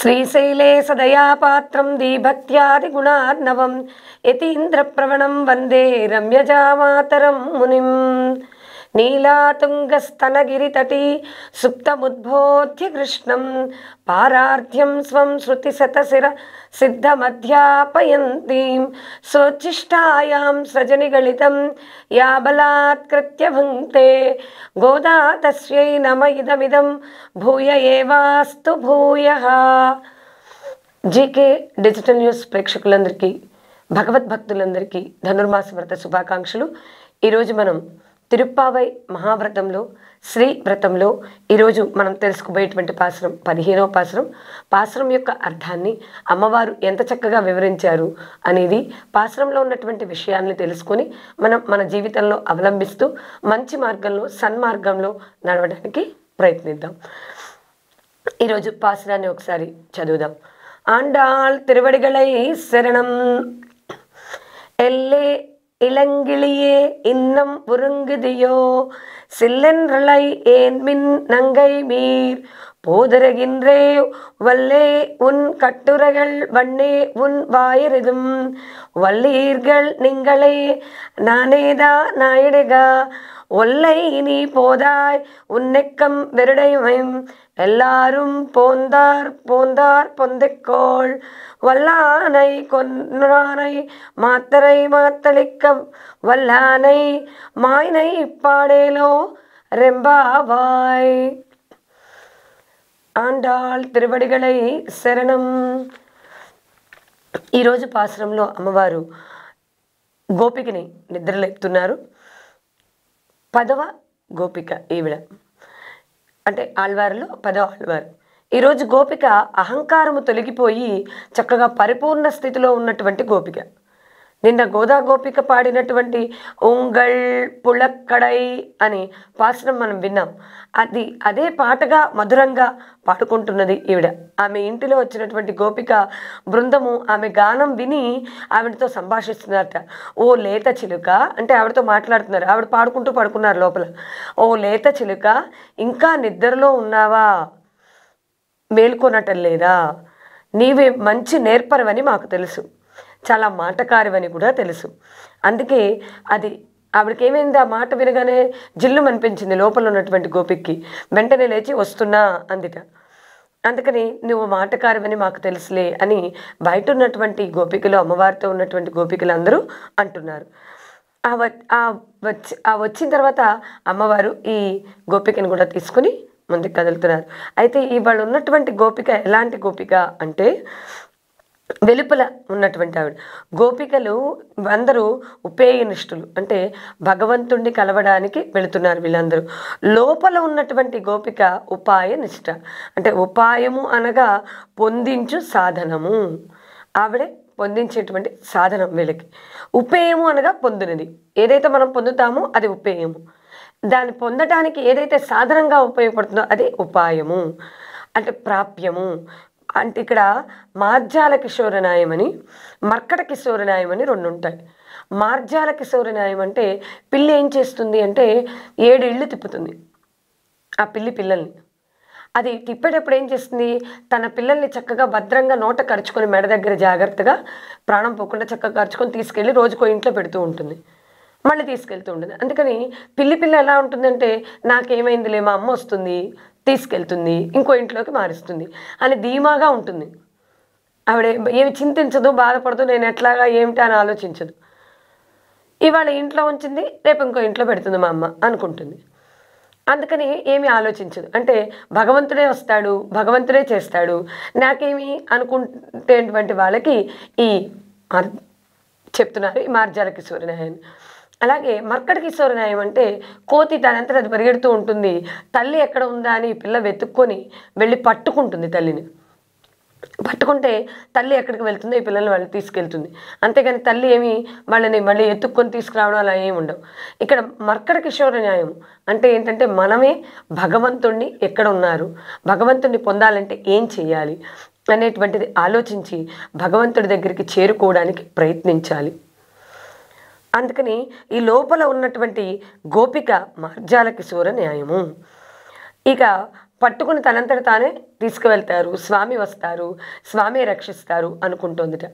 श्रीशैले सदयापात्रं दीभत्यादिगुणान्नवं यतीन्द्रप्रवणं वन्दे रम्यजामातरं मुनिम् నీలాతుంగస్తనగిరితటి సుప్తముద్బోధ్య కృష్ణం పారార్థ్యం స్వం శతశిర సిద్ధమధ్యాపయంతీం స్వచ్చిష్టాయాం సజని గళితం బలాత్కృత్య భుంక్తే గోదా తస్యై నమ ఇదమిదం భూయ ఏవాస్తు భూయ జీకే డిజిటల్ న్యూస్ ప్రేక్షకులందరికీ భగవద్భక్తులందరికీ ధనుర్మాస వ్రత శుభాకాంక్షలు ఈరోజు మనం తిరుప్పావై మహావ్రతంలో శ్రీ వ్రతంలో ఈరోజు మనం తెలుసుకుపోయేటువంటి పాసరం పదిహేనవ పాసరం పాసరం యొక్క అర్థాన్ని అమ్మవారు ఎంత చక్కగా వివరించారు అనేది పాసరంలో ఉన్నటువంటి విషయాల్ని తెలుసుకొని మనం మన జీవితంలో అవలంబిస్తూ మంచి మార్గంలో సన్మార్గంలో నడవడానికి ప్రయత్నిద్దాం ఈరోజు పాసరాన్ని ఒకసారి చదువుదాం ஆண்டாள் திருவடிகளை శరణం ఎల్లే இளங்கிளியே இன்னம் உருங்குதியோ சில்லென்றலை ஏன் மின் நங்கை மீர் போதருகின்றே வல்லே உன் கட்டுரைகள் வண்ணே உன் வாயிரதும் வல்லீர்கள் நீங்களே நானேதா நாயிடுகா ஒல்லை நீ போதாய் உன்னெக்கம் வெருடைமையும் எல்லாரும் போந்தார் போந்தார் பொந்தைக்கோள் வல்லானை கொன்றானை மாத்தரை மாத்தளிக்க வல்லானை மாய்னை பாடேலோ ரெம்பாவாய் ఆండాళ్ తిరువడిగలై శరణం ఈరోజు పాశ్రంలో అమ్మవారు గోపికని నిద్రలేపుతున్నారు పదవ గోపిక ఈవిడ అంటే ఆళ్వారులో పదవ ఆళ్వారు ఈరోజు గోపిక అహంకారము తొలగిపోయి చక్కగా పరిపూర్ణ స్థితిలో ఉన్నటువంటి గోపిక నిన్న గోదా గోపిక పాడినటువంటి ఉంగళ్ పుళక్కడై అనే పాసనం మనం విన్నాం అది అదే పాటగా మధురంగా పాడుకుంటున్నది ఈవిడ ఆమె ఇంటిలో వచ్చినటువంటి గోపిక బృందము ఆమె గానం విని ఆవిడతో సంభాషిస్తున్నారట ఓ లేత చిలుక అంటే ఆవిడతో మాట్లాడుతున్నారు ఆవిడ పాడుకుంటూ పడుకున్నారు లోపల ఓ లేత చిలుక ఇంకా నిద్రలో ఉన్నావా మేల్కొనటం లేదా నీవే మంచి నేర్పరవని మాకు తెలుసు చాలా మాటకారివని కూడా తెలుసు అందుకే అది ఆవిడకేమైంది ఆ మాట వినగానే జిల్లు అనిపించింది లోపల ఉన్నటువంటి గోపిక్కి వెంటనే లేచి వస్తున్నా అందిట అందుకని నువ్వు మాటకారివని మాకు తెలుసులే అని బయట ఉన్నటువంటి గోపికలు అమ్మవారితో ఉన్నటువంటి గోపికలు అందరూ అంటున్నారు ఆ వచ్చి ఆ వచ్చిన తర్వాత అమ్మవారు ఈ గోపికను కూడా తీసుకుని ముందుకు కదులుతున్నారు అయితే ఇవాళ ఉన్నటువంటి గోపిక ఎలాంటి గోపిక అంటే వెలుపల ఉన్నటువంటి ఆవిడ గోపికలు అందరూ ఉపేయనిష్ఠులు అంటే భగవంతుణ్ణి కలవడానికి వెళుతున్నారు వీళ్ళందరూ లోపల ఉన్నటువంటి గోపిక ఉపాయ నిష్ఠ అంటే ఉపాయము అనగా పొందించు సాధనము ఆవిడే పొందించేటువంటి సాధనం వీళ్ళకి ఉపేయము అనగా పొందినది ఏదైతే మనం పొందుతామో అది ఉపేయము దాన్ని పొందటానికి ఏదైతే సాధనంగా ఉపయోగపడుతుందో అది ఉపాయము అంటే ప్రాప్యము అంటే ఇక్కడ మార్జాల కిశోర న్యాయమని మర్కట కిశోర న్యాయమని రెండు ఉంటాయి మార్జాల కిశోర న్యాయం అంటే పిల్లి ఏం చేస్తుంది అంటే ఏడు ఇళ్ళు తిప్పుతుంది ఆ పిల్లి పిల్లల్ని అది తిప్పేటప్పుడు ఏం చేస్తుంది తన పిల్లల్ని చక్కగా భద్రంగా నోట కరుచుకొని మెడ దగ్గర జాగ్రత్తగా ప్రాణం పోకుండా చక్కగా కరుచుకొని తీసుకెళ్ళి రోజుకో ఇంట్లో పెడుతూ ఉంటుంది మళ్ళీ తీసుకెళ్తూ ఉండదు అందుకని పిల్లి పిల్ల ఎలా ఉంటుందంటే నాకేమైందిలే మా అమ్మ వస్తుంది తీసుకెళ్తుంది ఇంకో ఇంట్లోకి మారుస్తుంది అని ధీమాగా ఉంటుంది ఆవిడ ఏమి చింతించదు బాధపడదు నేను ఎట్లాగా ఏమిటి అని ఆలోచించదు ఇవాళ ఇంట్లో ఉంచింది రేపు ఇంకో ఇంట్లో పెడుతుంది మా అమ్మ అనుకుంటుంది అందుకని ఏమి ఆలోచించదు అంటే భగవంతుడే వస్తాడు భగవంతుడే చేస్తాడు నాకేమి అనుకుంటేటువంటి వాళ్ళకి ఈ చెప్తున్నారు ఈ మార్జాల కిశోరి నాయన్ అలాగే మర్కటి కిశోర న్యాయం అంటే కోతి దానంతా అది పరిగెడుతూ ఉంటుంది తల్లి ఎక్కడ ఉందా అని పిల్ల వెతుక్కొని వెళ్ళి పట్టుకుంటుంది తల్లిని పట్టుకుంటే తల్లి ఎక్కడికి వెళ్తుందో ఈ పిల్లల్ని వాళ్ళు తీసుకెళ్తుంది అంతేగాని తల్లి ఏమి వాళ్ళని మళ్ళీ ఎత్తుక్కొని తీసుకురావడం అలా ఏమి ఉండవు ఇక్కడ మర్కడ కిషోర న్యాయం అంటే ఏంటంటే మనమే భగవంతుణ్ణి ఎక్కడ ఉన్నారు భగవంతుణ్ణి పొందాలంటే ఏం చేయాలి అనేటువంటిది ఆలోచించి భగవంతుడి దగ్గరికి చేరుకోవడానికి ప్రయత్నించాలి అందుకని ఈ లోపల ఉన్నటువంటి గోపిక మార్జాలకి సూర న్యాయము ఇక పట్టుకుని తనంతట తానే తీసుకువెళ్తారు స్వామి వస్తారు స్వామి రక్షిస్తారు అనుకుంటోందిట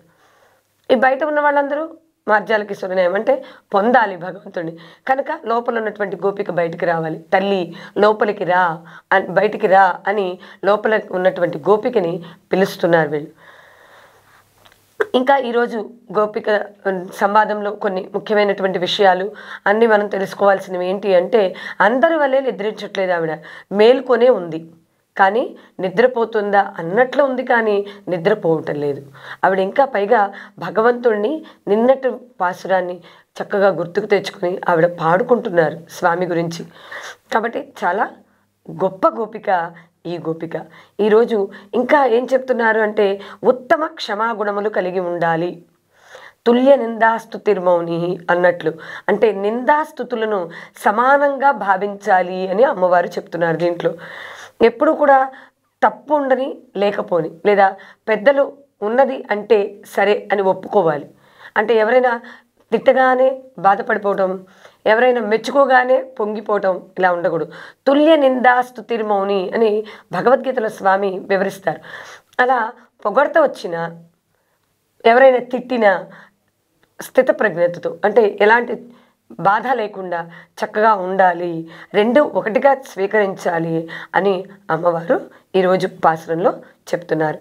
ఈ బయట ఉన్న వాళ్ళందరూ మార్జాలకి సురన్యాయం అంటే పొందాలి భగవంతుడిని కనుక లోపల ఉన్నటువంటి గోపిక బయటికి రావాలి తల్లి లోపలికి రా బయటికి రా అని లోపల ఉన్నటువంటి గోపికని పిలుస్తున్నారు వీళ్ళు ఇంకా ఈరోజు గోపిక సంవాదంలో కొన్ని ముఖ్యమైనటువంటి విషయాలు అన్నీ మనం తెలుసుకోవాల్సినవి ఏంటి అంటే అందరి వల్లే నిద్రించట్లేదు ఆవిడ మేల్కొనే ఉంది కానీ నిద్రపోతుందా అన్నట్లు ఉంది కానీ నిద్రపోవటం లేదు ఆవిడ ఇంకా పైగా భగవంతుణ్ణి నిన్నటి పాసురాన్ని చక్కగా గుర్తుకు తెచ్చుకొని ఆవిడ పాడుకుంటున్నారు స్వామి గురించి కాబట్టి చాలా గొప్ప గోపిక ఈ గోపిక ఈరోజు ఇంకా ఏం చెప్తున్నారు అంటే ఉత్తమ క్షమాగుణములు కలిగి ఉండాలి తుల్య నిందాస్తుతిర్మౌని అన్నట్లు అంటే నిందాస్తుతులను సమానంగా భావించాలి అని అమ్మవారు చెప్తున్నారు దీంట్లో ఎప్పుడు కూడా తప్పు ఉండని లేకపోని లేదా పెద్దలు ఉన్నది అంటే సరే అని ఒప్పుకోవాలి అంటే ఎవరైనా తిట్టగానే బాధపడిపోవటం ఎవరైనా మెచ్చుకోగానే పొంగిపోవటం ఇలా ఉండకూడదు తుల్య నిందాస్తు మౌని అని భగవద్గీతలో స్వామి వివరిస్తారు అలా పొగడత వచ్చిన ఎవరైనా తిట్టిన స్థిత ప్రజ్ఞతతో అంటే ఎలాంటి బాధ లేకుండా చక్కగా ఉండాలి రెండు ఒకటిగా స్వీకరించాలి అని అమ్మవారు ఈరోజు పాశ్రంలో చెప్తున్నారు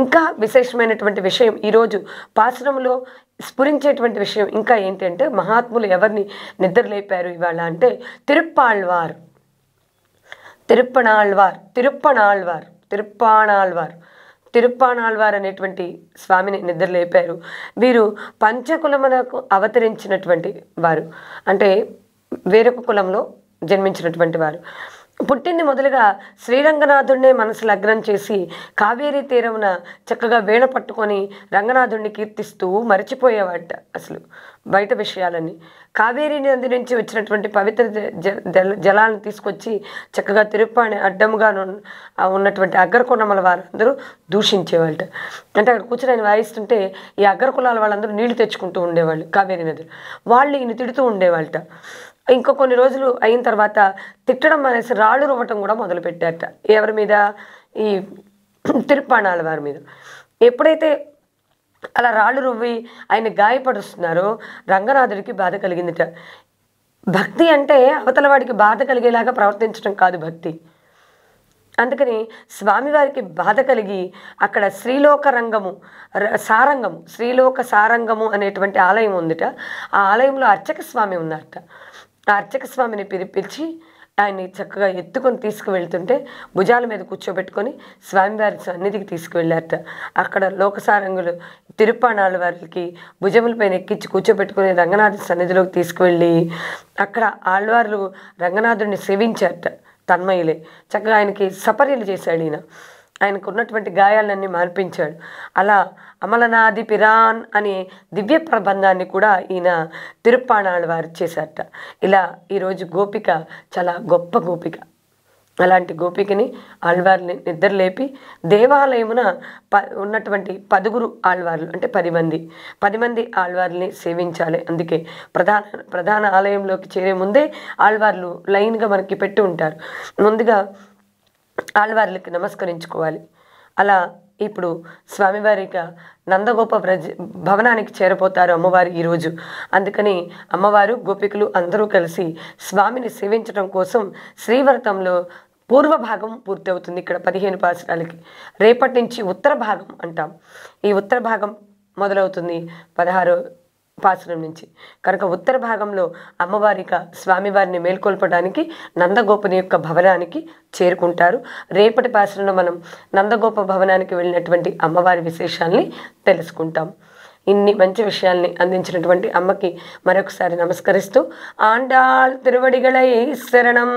ఇంకా విశేషమైనటువంటి విషయం ఈరోజు పాశ్రంలో స్ఫురించేటువంటి విషయం ఇంకా ఏంటంటే మహాత్ములు ఎవరిని నిద్రలేపారు ఇవాళ అంటే తిరుప్పాళ్వార్ తిరుప్పణాళ్వార్ తిరుప్పణాళ్వార్ తిరుప్పాణాళ్వార్ తిరుప్పాణాళ్వార్ అనేటువంటి స్వామిని నిద్రలేపారు వీరు పంచకులములకు అవతరించినటువంటి వారు అంటే వేరొక కులంలో జన్మించినటువంటి వారు పుట్టింది మొదలుగా శ్రీరంగనాథుణ్ణే మనసు లగ్నం చేసి కావేరీ తీరమున చక్కగా వీణ పట్టుకొని రంగనాథుణ్ణి కీర్తిస్తూ మరిచిపోయేవాడ అసలు బయట విషయాలని కావేరీ నది నుంచి వచ్చినటువంటి పవిత్ర జలాలను తీసుకొచ్చి చక్కగా తిరుపాణి అడ్డముగా ఉన్నటువంటి అగ్రకులముల వారందరూ దూషించేవాళ్ళ అంటే అక్కడ కూర్చొని ఆయన వాయిస్తుంటే ఈ అగ్రకులాల వాళ్ళందరూ నీళ్లు తెచ్చుకుంటూ ఉండేవాళ్ళు కావేరీ నదులు వాళ్ళు ఈయన తిడుతూ ఉండేవాళ్ళ ఇంకా కొన్ని రోజులు అయిన తర్వాత తిట్టడం అనేసి రాళ్ళు రువ్వటం కూడా మొదలుపెట్టారట ఎవరి మీద ఈ తిరుప్పాణాల వారి మీద ఎప్పుడైతే అలా రాళ్ళు రువ్వి ఆయన గాయపడుస్తున్నారో రంగనాథుడికి బాధ కలిగిందిట భక్తి అంటే అవతల వాడికి బాధ కలిగేలాగా ప్రవర్తించడం కాదు భక్తి అందుకని స్వామివారికి బాధ కలిగి అక్కడ శ్రీలోక రంగము సారంగము శ్రీలోక సారంగము అనేటువంటి ఆలయం ఉందిట ఆ ఆలయంలో అర్చక స్వామి ఉన్నారట అర్చక స్వామిని పిలిపించి ఆయన్ని చక్కగా ఎత్తుకొని తీసుకువెళ్తుంటే భుజాల మీద కూర్చోబెట్టుకొని స్వామివారి సన్నిధికి తీసుకువెళ్ళారట అక్కడ లోకసారంగులు తిరుప్పాణాల వారికి భుజములపైన ఎక్కించి కూర్చోబెట్టుకుని రంగనాథు సన్నిధిలోకి తీసుకువెళ్ళి అక్కడ ఆళ్వార్లు రంగనాథుడిని సేవించారట తన్మయులే చక్కగా ఆయనకి సపర్యలు చేశాడు ఈయన ఆయనకు ఉన్నటువంటి గాయాలన్నీ మార్పించాడు అలా అమలనాది పిరాన్ అనే దివ్య ప్రబంధాన్ని కూడా ఈయన తిరుప్పాణాలు వారు చేశారట ఇలా ఈరోజు గోపిక చాలా గొప్ప గోపిక అలాంటి గోపికని ఆళ్వారిని నిద్రలేపి దేవాలయమున ప ఉన్నటువంటి పదుగురు ఆళ్వార్లు అంటే పది మంది పది మంది ఆళ్వార్ని సేవించాలి అందుకే ప్రధాన ప్రధాన ఆలయంలోకి చేరే ముందే ఆళ్వార్లు లైన్గా మనకి పెట్టి ఉంటారు ముందుగా ఆళ్ళవార్లకి నమస్కరించుకోవాలి అలా ఇప్పుడు స్వామివారిక నందగోప ప్రజ భవనానికి చేరపోతారు అమ్మవారు ఈరోజు అందుకని అమ్మవారు గోపికలు అందరూ కలిసి స్వామిని సేవించడం కోసం శ్రీవ్రతంలో పూర్వ భాగం పూర్తి అవుతుంది ఇక్కడ పదిహేను పాసరాలకి రేపటి నుంచి ఉత్తర భాగం అంటాం ఈ ఉత్తర భాగం మొదలవుతుంది పదహారు ఉపాసనం నుంచి కనుక ఉత్తర భాగంలో అమ్మవారిక స్వామివారిని మేల్కొల్పడానికి నందగోపుని యొక్క భవనానికి చేరుకుంటారు రేపటి పాసనలో మనం నందగోప భవనానికి వెళ్ళినటువంటి అమ్మవారి విశేషాల్ని తెలుసుకుంటాం ఇన్ని మంచి విషయాల్ని అందించినటువంటి అమ్మకి మరొకసారి నమస్కరిస్తూ ఆండాల్ తిరువడిగలై శరణం